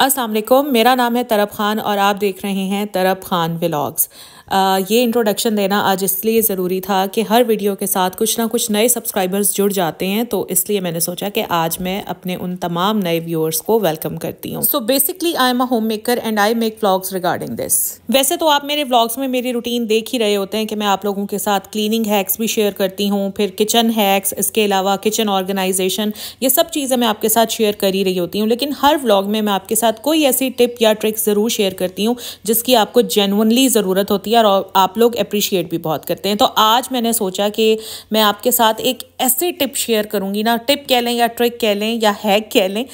असलम मेरा नाम है तरब खान और आप देख रहे हैं तरब खान व्लाग्स ये इंट्रोडक्शन देना आज इसलिए ज़रूरी था कि हर वीडियो के साथ कुछ ना कुछ नए सब्सक्राइबर्स जुड़ जाते हैं तो इसलिए मैंने सोचा कि आज मैं अपने उन तमाम नए व्यूअर्स को वेलकम करती हूँ so basically I am a homemaker and I make vlogs regarding this वैसे तो आप मेरे व्लाग्स में मेरी रूटीन देख ही रहे होते हैं कि मैं आप लोगों के साथ क्लीनिंग हैक्स भी शेयर करती हूँ फिर किचन हैक्स इसके अलावा किचन ऑर्गेनाइजेशन ये सब चीज़ें मैं आपके साथ शेयर कर ही रही होती हूँ लेकिन हर व्लाग में मैं आपके साथ साथ कोई ऐसी टिप या ट्रिक ज़रूर शेयर करती हूँ जिसकी आपको जेनुअनली ज़रूरत होती है और आप लोग अप्रिशिएट भी बहुत करते हैं तो आज मैंने सोचा कि मैं आपके साथ एक ऐसी टिप शेयर करूँगी ना टिप कह लें या ट्रिक कह लें या हैक कह लें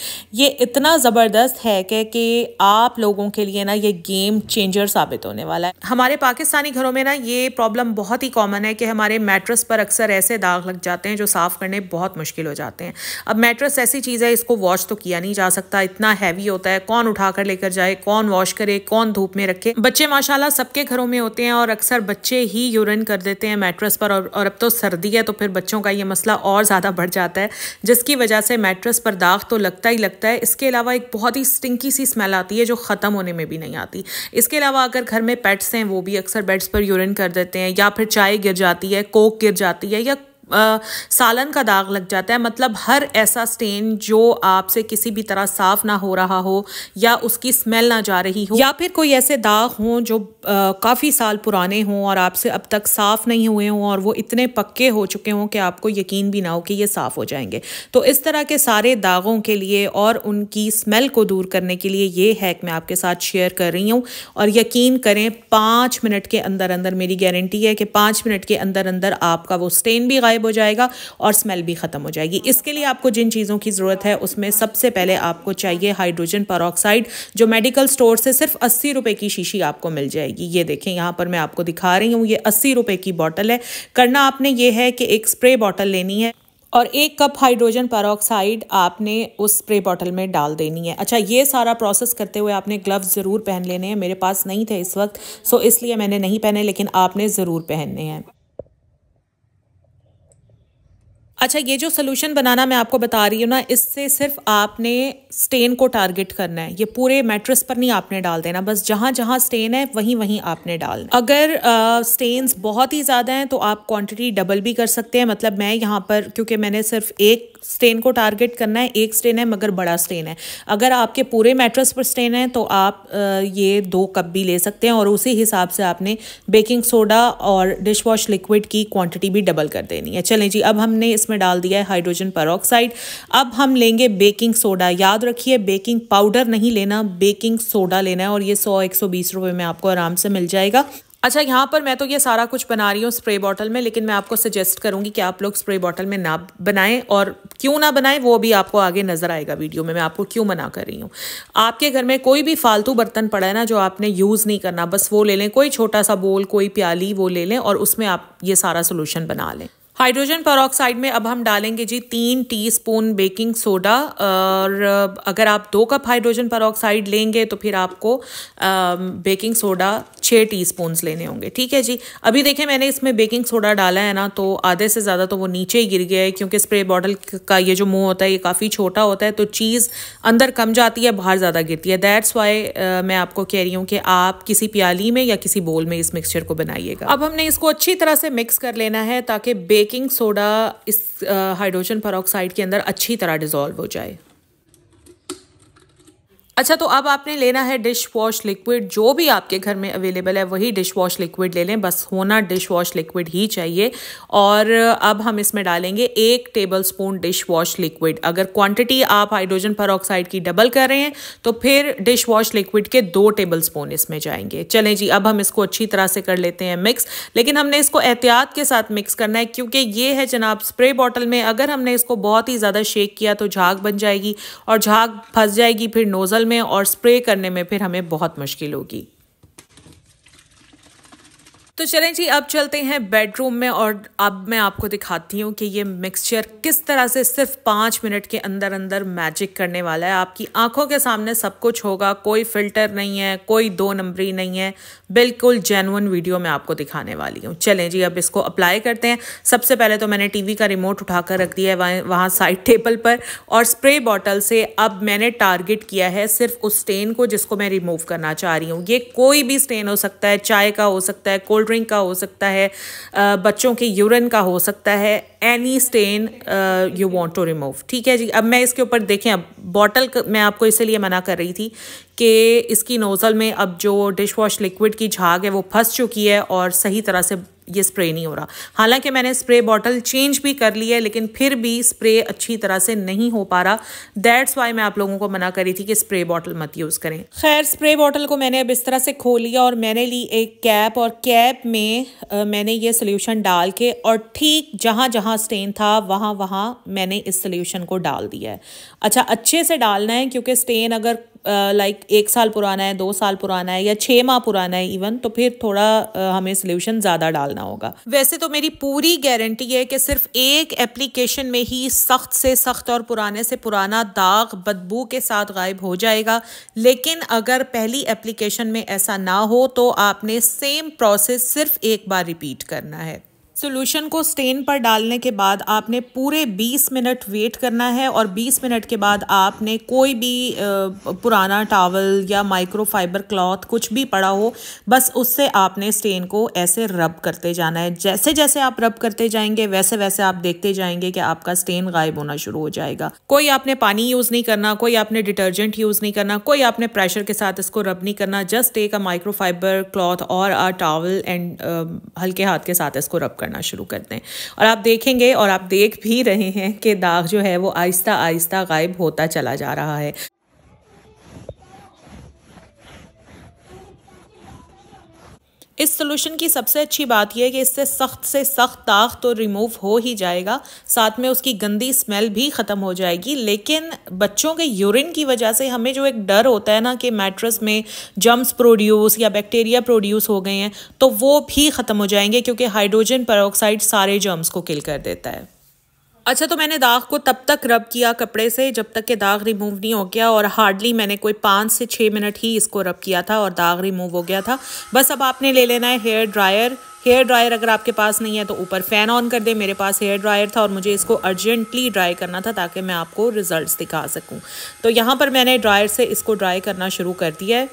ये इतना ज़बरदस्त हैक है कि आप लोगों के लिए ना ये गेम चेंजर साबित होने वाला है हमारे पाकिस्तानी घरों में ना ये प्रॉब्लम बहुत ही कॉमन है कि हमारे मैट्रस पर अक्सर ऐसे दाग लग जाते हैं जो साफ़ करने बहुत मुश्किल हो जाते हैं अब मैट्रस ऐसी चीज़ है इसको वॉश तो किया नहीं जा सकता इतना हैवी होता है कौन उठा कर लेकर जाए कौन वॉश करे कौन धूप में रखे बच्चे माशाला सबके घरों में होते हैं और अक्सर बच्चे ही यूरिन कर देते हैं मेट्रस पर और, और अब तो सर्दी है तो फिर बच्चों का ये मसला और ज़्यादा बढ़ जाता है जिसकी वजह से मेट्रस पर दाग तो लगता ही लगता है इसके अलावा एक बहुत ही स्टिंकी सी स्मेल आती है जो ख़त्म होने में भी नहीं आती इसके अलावा अगर घर में पेट्स हैं वो भी अक्सर बेड्स पर यूरिन कर देते हैं या फिर चाय गिर जाती है कोक गिर जाती है या आ, सालन का दाग लग जाता है मतलब हर ऐसा स्टेन जो आपसे किसी भी तरह साफ ना हो रहा हो या उसकी स्मेल ना जा रही हो या फिर कोई ऐसे दाग हों जो काफ़ी साल पुराने हों और आपसे अब तक साफ़ नहीं हुए हों और वो इतने पक्के हो चुके हों कि आपको यकीन भी ना हो कि ये साफ़ हो जाएंगे तो इस तरह के सारे दागों के लिए और उनकी स्मेल को दूर करने के लिए ये हैक मैं आपके साथ शेयर कर रही हूँ और यकीन करें पाँच मिनट के अंदर अंदर मेरी गारंटी है कि पाँच मिनट के अंदर अंदर आपका वो स्टेन भी गायब गायब हो जाएगा और स्मेल भी ख़त्म हो जाएगी इसके लिए आपको जिन चीज़ों की ज़रूरत है उसमें सबसे पहले आपको चाहिए हाइड्रोजन परऑक्साइड जो मेडिकल स्टोर से सिर्फ अस्सी रुपये की शीशी आपको मिल जाएगी ये देखें यहाँ पर मैं आपको दिखा रही हूँ ये अस्सी रुपये की बॉटल है करना आपने ये है कि एक स्प्रे बॉटल लेनी है और एक कप हाइड्रोजन परऑक्साइड आपने उस स्प्रे बॉटल में डाल देनी है अच्छा ये सारा प्रोसेस करते हुए आपने ग्लव्स ज़रूर पहन लेने हैं मेरे पास नहीं थे इस वक्त सो इसलिए मैंने नहीं पहने लेकिन आपने ज़रूर पहनने हैं अच्छा ये जो सोल्यूशन बनाना मैं आपको बता रही हूँ ना इससे सिर्फ आपने स्टेन को टारगेट करना है ये पूरे मैट्रेस पर नहीं आपने डाल देना बस जहाँ जहाँ स्टेन है वहीं वहीं आपने डालना अगर स्टेन्स बहुत ही ज़्यादा हैं तो आप क्वांटिटी डबल भी कर सकते हैं मतलब मैं यहाँ पर क्योंकि मैंने सिर्फ एक स्टेन को टारगेट करना है एक स्टेन है मगर बड़ा स्टेन है अगर आपके पूरे मैट्रस पर स्टेन है तो आप ये दो कप भी ले सकते हैं और उसी हिसाब से आपने बेकिंग सोडा और डिश वॉश लिक्विड की क्वांटिटी भी डबल कर देनी है चलें जी अब हमने इसमें डाल दिया है हाइड्रोजन पर अब हम लेंगे बेकिंग सोडा याद रखिए बेकिंग पाउडर नहीं लेना बेकिंग सोडा लेना है और ये सौ एक सौ बीस रुपये में आपको आराम से मिल जाएगा अच्छा यहाँ पर मैं तो ये सारा कुछ बना रही हूँ स्प्रे बॉटल में लेकिन मैं आपको सजेस्ट करूँगी कि आप लोग स्प्रे बॉटल में ना बनाएं और क्यों ना बनाएं वो भी आपको आगे नज़र आएगा वीडियो में मैं आपको क्यों मना कर रही हूँ आपके घर में कोई भी फालतू बर्तन पड़ा है ना जो आपने यूज़ नहीं करना बस वो ले लें कोई छोटा सा बोल कोई प्याली वो ले लें और उसमें आप ये सारा सोल्यूशन बना लें हाइड्रोजन परऑक्साइड में अब हम डालेंगे जी तीन टीस्पून बेकिंग सोडा और अगर आप दो कप हाइड्रोजन परऑक्साइड लेंगे तो फिर आपको बेकिंग सोडा छः टी लेने होंगे ठीक है जी अभी देखिए मैंने इसमें बेकिंग सोडा डाला है ना तो आधे से ज़्यादा तो वो नीचे ही गिर गया है क्योंकि स्प्रे बॉटल का ये जो मुँह होता है ये काफ़ी छोटा होता है तो चीज़ अंदर कम जाती है बाहर ज़्यादा गिरती है दैट्स वाई मैं आपको कह रही हूँ कि आप किसी प्याली में या किसी बोल में इस मिक्सचर को बनाइएगा अब हमने इसको अच्छी तरह से मिक्स कर लेना है ताकि बेकिंग सोडा इस हाइड्रोजन पर के अंदर अच्छी तरह डिजोल्व हो जाए अच्छा तो अब आपने लेना है डिश वॉश लिक्विड जो भी आपके घर में अवेलेबल है वही डिश वॉश लिक्विड ले लें बस होना डिश वॉश लिक्विड ही चाहिए और अब हम इसमें डालेंगे एक tablespoon dish wash liquid अगर क्वांटिटी आप हाइड्रोजन पर की डबल कर रहे हैं तो फिर डिश वॉश लिक्विड के दो टेबल स्पून इसमें जाएंगे चलें जी अब हम इसको अच्छी तरह से कर लेते हैं मिक्स लेकिन हमने इसको एहतियात के साथ मिक्स करना है क्योंकि ये है जनाब स्प्रे बॉटल में अगर हमने इसको बहुत ही ज़्यादा शेक किया तो झाग बन जाएगी और झाग फंस जाएगी फिर नोज़ल में और स्प्रे करने में फिर हमें बहुत मुश्किल होगी तो चलें जी अब चलते हैं बेडरूम में और अब मैं आपको दिखाती हूँ कि ये मिक्सचर किस तरह से सिर्फ पाँच मिनट के अंदर अंदर मैजिक करने वाला है आपकी आंखों के सामने सब कुछ होगा कोई फ़िल्टर नहीं है कोई दो नंबरी नहीं है बिल्कुल जेनुअन वीडियो मैं आपको दिखाने वाली हूँ चलें जी अब इसको अप्लाई करते हैं सबसे पहले तो मैंने टी का रिमोट उठाकर रख दिया है वहाँ साइड टेबल पर और स्प्रे बॉटल से अब मैंने टारगेट किया है सिर्फ उस स्टेन को जिसको मैं रिमूव करना चाह रही हूँ ये कोई भी स्टेन हो सकता है चाय का हो सकता है कोल्ड ड्रिंक का हो सकता है बच्चों के यूरिन का हो सकता है any stain you want to remove ठीक है जी अब मैं इसके ऊपर देखें अब बॉटल मैं आपको इसलिए मना कर रही थी कि इसकी नोज़ल में अब जो डिश वॉश लिक्विड की झाग है वो फंस चुकी है और सही तरह से ये स्प्रे नहीं हो रहा हालांकि मैंने स्प्रे बॉटल चेंज भी कर ली है लेकिन फिर भी स्प्रे अच्छी तरह से नहीं हो पा रहा दैट्स वाई मैं आप लोगों को मना करी थी कि स्प्रे बॉटल मत यूज़ करें खैर स्प्रे बॉटल को मैंने अब इस तरह से खो लिया और मैंने ली एक कैप और कैप में आ, मैंने ये सोल्यूशन डाल के और ठीक जहाँ जहाँ स्टेन था वहाँ वहाँ मैंने इस सोल्यूशन को डाल दिया है अच्छा अच्छे से डालना है क्योंकि स्टेन अगर लाइक एक साल पुराना है दो साल पुराना है या छः माह पुराना है इवन तो फिर थोड़ा हमें सोल्यूशन ज़्यादा डालना होगा वैसे तो मेरी पूरी गारंटी है कि सिर्फ एक एप्लीकेशन में ही सख्त से सख्त और पुराने से पुराना दाग बदबू के साथ गायब हो जाएगा लेकिन अगर पहली एप्लीकेशन में ऐसा ना हो तो आपने सेम प्रोसेस सिर्फ एक बार रिपीट करना है सोल्यूशन को स्टेन पर डालने के बाद आपने पूरे 20 मिनट वेट करना है और 20 मिनट के बाद आपने कोई भी पुराना टावल या माइक्रोफाइबर क्लॉथ कुछ भी पड़ा हो बस उससे आपने स्टेन को ऐसे रब करते जाना है जैसे जैसे आप रब करते जाएंगे वैसे वैसे आप देखते जाएंगे कि आपका स्टेन गायब होना शुरू हो जाएगा कोई आपने पानी यूज़ नहीं करना कोई आपने डिटर्जेंट यूज़ नहीं करना कोई आपने प्रेशर के साथ इसको रब नहीं करना जस्ट एक अ माइक्रोफाइबर क्लॉथ और अ टावल एंड हल्के हाथ के साथ इसको रब करना करना शुरू कर दें और आप देखेंगे और आप देख भी रहे हैं कि दाग जो है वो आहिस्ता आहिस्ता गायब होता चला जा रहा है इस सोल्यूशन की सबसे अच्छी बात यह है कि इससे सख्त से सख्त दाग तो रिमूव हो ही जाएगा साथ में उसकी गंदी स्मेल भी ख़त्म हो जाएगी लेकिन बच्चों के यूरिन की वजह से हमें जो एक डर होता है ना कि मैट्रस में जम्स प्रोड्यूस या बैक्टीरिया प्रोड्यूस हो गए हैं तो वो भी ख़त्म हो जाएंगे क्योंकि हाइड्रोजन पर सारे जर्म्स को किल कर देता है अच्छा तो मैंने दाग को तब तक रब किया कपड़े से जब तक के दाग रिमूव नहीं हो गया और हार्डली मैंने कोई पाँच से छः मिनट ही इसको रब किया था और दाग रिमूव हो गया था बस अब आपने ले लेना है हेयर ड्रायर हेयर ड्रायर अगर आपके पास नहीं है तो ऊपर फ़ैन ऑन कर दें मेरे पास हेयर ड्रायर था और मुझे इसको अर्जेंटली ड्राई करना था ताकि मैं आपको रिजल्ट्स दिखा सकूं तो यहाँ पर मैंने ड्रायर से इसको ड्राई करना शुरू कर दिया है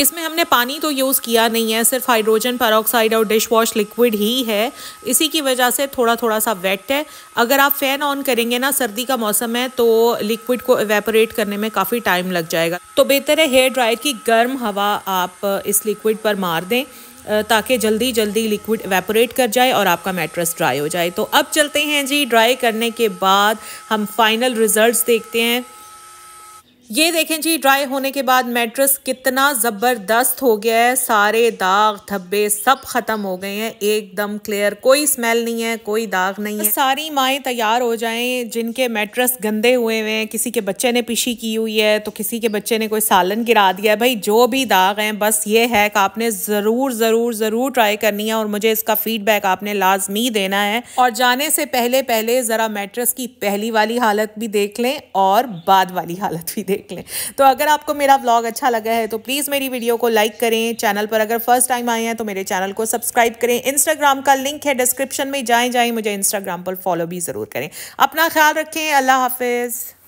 इसमें हमने पानी तो यूज़ किया नहीं है सिर्फ हाइड्रोजन परोक्साइड और डिश वॉश लिक्विड ही है इसी की वजह से थोड़ा थोड़ा सा वेट है अगर आप फ़ैन ऑन करेंगे ना सर्दी का मौसम है तो लिक्विड को एवेपोरेट करने में काफ़ी टाइम लग जाएगा तो बेहतर है हेयर ड्रायर की गर्म हवा आप इस लिक्विड पर मार दें ताकि जल्दी जल्दी लिक्विड वेपोरेट कर जाए और आपका मैट्रस ड्राई हो जाए तो अब चलते हैं जी ड्राई करने के बाद हम फाइनल रिजल्ट देखते हैं ये देखें जी ड्राई होने के बाद मेट्रस कितना ज़बरदस्त हो गया है सारे दाग धब्बे सब ख़त्म हो गए हैं एकदम क्लियर कोई स्मेल नहीं है कोई दाग नहीं है सारी माएँ तैयार हो जाएं जिनके मेट्रस गंदे हुए हुए हैं किसी के बच्चे ने पिशी की हुई है तो किसी के बच्चे ने कोई सालन गिरा दिया है भाई जो भी दाग हैं बस ये है कि आपने ज़रूर ज़रूर ज़रूर ट्राई करनी है और मुझे इसका फ़ीडबैक आपने लाजमी देना है और जाने से पहले पहले ज़रा मेट्रस की पहली वाली हालत भी देख लें और बाद वाली हालत भी देख देख लें तो अगर आपको मेरा ब्लॉग अच्छा लगा है तो प्लीज़ मेरी वीडियो को लाइक करें चैनल पर अगर फर्स्ट टाइम आए हैं तो मेरे चैनल को सब्सक्राइब करें इंस्टाग्राम का लिंक है डिस्क्रिप्शन में जाएँ जाएँ मुझे इंस्टाग्राम पर फॉलो भी ज़रूर करें अपना ख्याल रखें अल्लाह हाफिज़